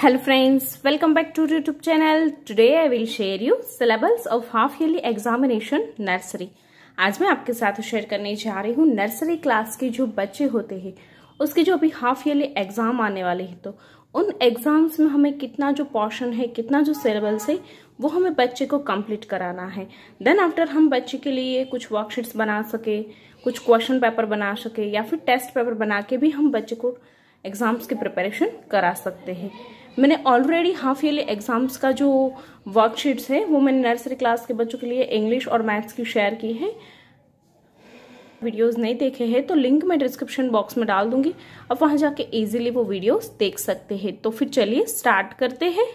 Hello friends, welcome back to YouTube channel. Today I will share you syllabus of half yearly examination nursery. आज मैं आपके साथ share करने जा रही हूँ नर्सरी क्लास के जो बच्चे होते हैं उसके जो अभी हाफ ईयरली एग्जाम आने वाले हैं तो उन एग्जाम्स में हमें कितना जो पोर्शन है कितना जो सिलेबस है वो हमें बच्चे को कंप्लीट कराना है देन आफ्टर हम बच्चे के लिए कुछ वर्कशीट्स बना सके कुछ क्वेश्चन पेपर बना सके या फिर टेस्ट पेपर बना के भी हम बच्चे को एग्जाम्स की प्रिपरेशन करा सकते हैं मैंने ऑलरेडी हाफ ईयरली एग्जाम्स का जो वर्कशीट्स है वो मैंने नर्सरी क्लास के बच्चों के लिए इंग्लिश और मैथ्स की शेयर की है वीडियोस नहीं देखे हैं तो लिंक मैं डिस्क्रिप्शन बॉक्स में डाल दूंगी अब वहां जाके इजीली वो वीडियोस देख सकते हैं तो फिर चलिए स्टार्ट करते हैं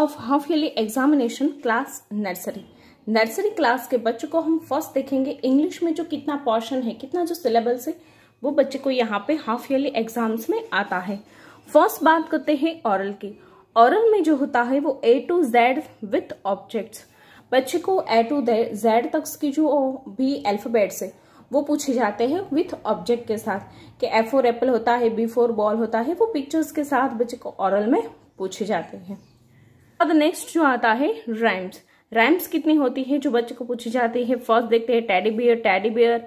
of half yearly examination class nursery nursery class के बच्चों को हम फर्स्ट देखेंगे इंग्लिश में जो कितना पोर्शन है कितना जो सिलेबस है वो बच्चे को यहाँ पे हाफ ईयरली एग्जाम्स में आता है फर्स्ट बात करते हैं ऑरल की ऑरल में जो होता है वो A to Z with objects बच्चे को ए टू जेड तक की जो भी एल्फाबेट है वो पूछे जाते हैं विथ ऑब्जेक्ट के साथ कि ए फोर एप्पल होता है बी फोर बॉल होता है वो पिक्चर्स के साथ बच्चे को ऑरल में पूछे जाते हैं अब नेक्स्ट जो आता है रैम्स रैम्स कितनी होती है जो बच्चे को पूछी जाती है फर्स्ट देखते हैं teddy bear teddy bear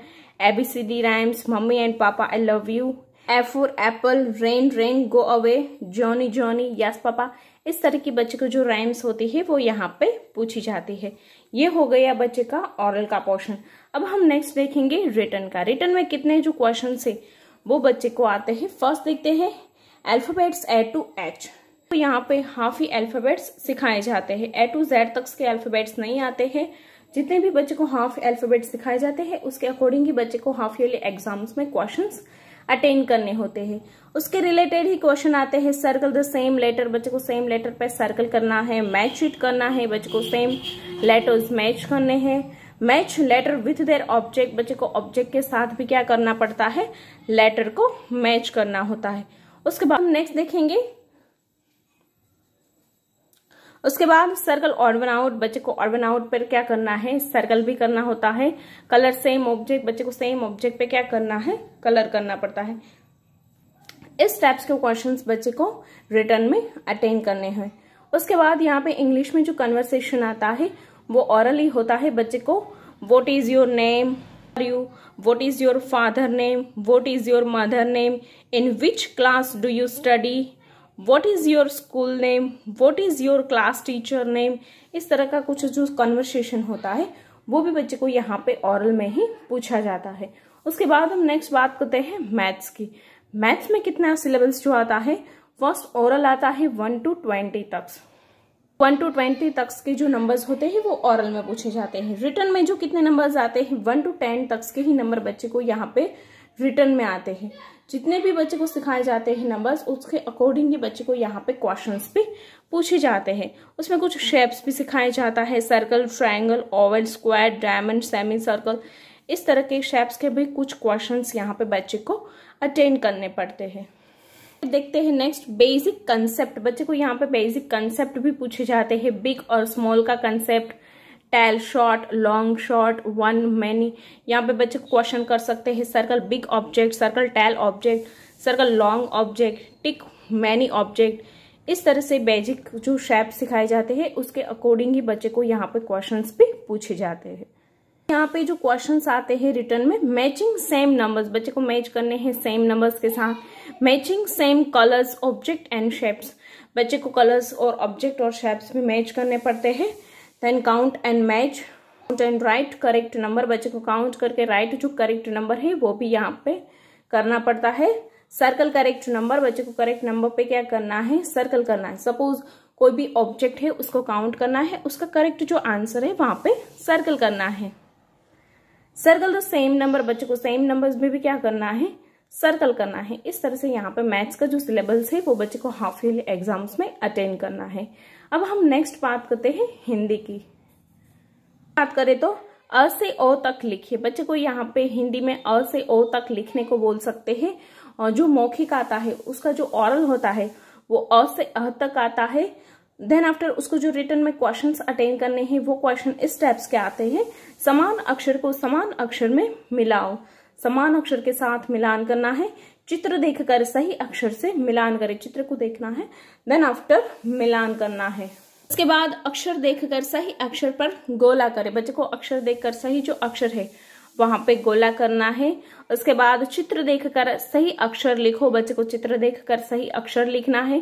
A B C D rhymes mummy and papa I love you F for apple rain rain go away Johnny Johnny yes papa इस तरह की बच्चे को जो राइम्स होती है वो यहाँ पे पूछी जाती है ये हो गया बच्चे का ऑरल का पोर्शन अब हम नेक्स्ट देखेंगे रिटर्न का रिटर्न में कितने जो क्वेश्चन है वो बच्चे को आते हैं फर्स्ट देखते हैं अल्फाबेट्स ए टू एच तो यहाँ पे हाफ ही अल्फाबेट्स सिखाए जाते हैं ए टू जेड तक के अल्फाबेट्स नहीं आते हैं जितने भी बच्चे को हाफ अल्फाबेट सिखाए जाते हैं उसके अकॉर्डिंग ही बच्चे को हाफ ईयरली एग्जाम्स में क्वेश्चंस अटेंड करने होते हैं उसके रिलेटेड ही क्वेश्चन आते हैं सर्कल द सेम लेटर बच्चे को सेम लेटर पर सर्कल करना है मैच इट करना है बच्चे को सेम लेटर्स मैच करने हैं match letter with their object बच्चे को ऑब्जेक्ट के साथ भी क्या करना पड़ता है लेटर को मैच करना होता है उसके बाद नेक्स्ट देखेंगे उसके बाद सर्कल और आउट बच्चे को और बनाउट पर क्या करना है सर्कल भी करना होता है कलर सेम ऑब्जेक्ट बच्चे को सेम ऑब्जेक्ट पे क्या करना है कलर करना पड़ता है इस टाइप्स के क्वेश्चन बच्चे को रिटर्न में अटेंड करने हैं उसके बाद यहाँ पे इंग्लिश में जो कन्वर्सेशन आता है वो ऑरली होता है बच्चे को what is your name you what is your father name what is your mother name in which class do you study what is your school name what is your class teacher name इस तरह का कुछ जो conversation होता है वो भी बच्चे को यहाँ पे ऑरल में ही पूछा जाता है उसके बाद हम नेक्स्ट बात करते हैं मैथ्स की मैथ्स में कितना सिलेबस जो आता है फर्स्ट ऑरल आता है वन टू ट्वेंटी तक वन टू ट्वेंटी तक के जो नंबर्स होते हैं वो ओरल में पूछे जाते हैं रिटर्न में जो कितने नंबर्स आते हैं वन टू टेन तक के ही नंबर बच्चे को यहाँ पे रिटर्न में आते हैं जितने भी बच्चे को सिखाए जाते हैं नंबर्स उसके अकॉर्डिंग ही बच्चे को यहाँ पे क्वेश्चंस भी पूछे जाते हैं उसमें कुछ शेप्स भी सिखाया जाता है circle triangle oval square diamond semi circle इस तरह के शेप्स के भी कुछ क्वेश्चंस यहाँ पे बच्चे को अटेंड करने पड़ते हैं देखते हैं नेक्स्ट बेसिक कंसेप्ट बच्चे को यहाँ पे बेसिक कंसेप्ट भी पूछे जाते हैं बिग और स्मॉल का concept tall short long short one many यहाँ पे बच्चे क्वेश्चन कर सकते हैं circle big object circle tall object circle long object tick many object इस तरह से बेजिक जो शेप सिखाए जाते हैं उसके अकॉर्डिंग ही बच्चे को यहाँ पे क्वेश्चन भी पूछे जाते हैं यहाँ पे जो क्वेश्चन आते हैं रिटर्न में मैचिंग सेम नंबर्स बच्चे को मैच करने हैं सेम नंबर्स के साथ matching same colours object and shapes बच्चे को कलर्स और ऑब्जेक्ट और शेप्स भी मैच करने पड़ते हैं then count and match count and write correct number बच्चे को काउंट करके राइट जो करेक्ट नंबर है वो भी यहाँ पे करना पड़ता है सर्कल करेक्ट नंबर बच्चे को करेक्ट नंबर पे क्या करना है सर्कल करना है सपोज कोई भी ऑब्जेक्ट है उसको काउंट करना है उसका करेक्ट जो आंसर है वहां पे सर्कल करना है सर्कल तो सेम नंबर बच्चे को सेम नंबर्स में भी क्या करना है सर्कल करना है इस तरह से यहाँ पे मैथ्स का जो सिलेबस है वो बच्चे को हाफ ईयरली एग्जाम्स में अटेंड करना है अब हम नेक्स्ट बात करते हैं हिंदी की बात करें तो अ से ओ तक लिखिए बच्चे को यहाँ पे हिंदी में अ से ओ तक लिखने को बोल सकते हैं और जो मौखिक आता है उसका जो ऑरल होता है वो अ से अ तक आता है देन आफ्टर उसको जो रिटर्न में क्वेश्चन अटेंड करने हैं वो क्वेश्चन इस टाइप्स के आते हैं समान अक्षर को समान अक्षर में मिलाओ समान अक्षर के साथ मिलान करना है चित्र देखकर सही अक्षर से मिलान करें चित्र को देखना है देन आफ्टर मिलान करना है इसके बाद अक्षर देखकर सही अक्षर पर गोला करें बच्चे को अक्षर देखकर सही जो अक्षर है वहां पे गोला करना है उसके बाद चित्र देखकर सही अक्षर लिखो बच्चे को चित्र देखकर सही अक्षर लिखना है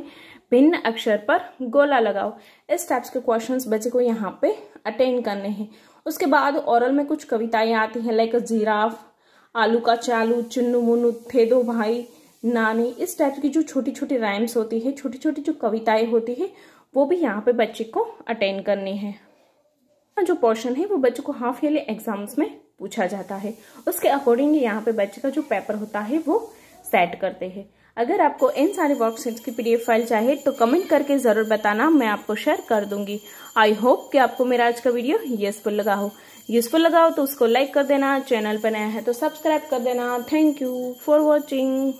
भिन्न अक्षर पर गोला लगाओ इस टाइप्स के क्वेश्चंस बच्चे को यहाँ पे अटेंड करने हैं उसके बाद ओरल में कुछ कविताएं आती हैं लाइक जीराफ आलू का चालू चुन्नू मुन्नू थे दो भाई नानी इस टाइप की जो छोटी छोटी राइम्स होती है छोटी छोटी जो कविताएं होती है वो भी यहाँ पे बच्चे को अटेंड करनी है जो पोर्शन है वो बच्चे को हाफ ईयरली एग्जाम्स में पूछा जाता है उसके अकॉर्डिंग यहाँ पे बच्चे का जो पेपर होता है वो सेट करते हैं अगर आपको इन सारे वर्कशीट्स की पीडीएफ फाइल चाहिए तो कमेंट करके ज़रूर बताना मैं आपको शेयर कर दूंगी आई होप कि आपको मेरा आज का वीडियो यूजफुल लगा हो यूजफुल लगा हो तो उसको लाइक कर देना चैनल पर नया है तो सब्सक्राइब कर देना थैंक यू फॉर वॉचिंग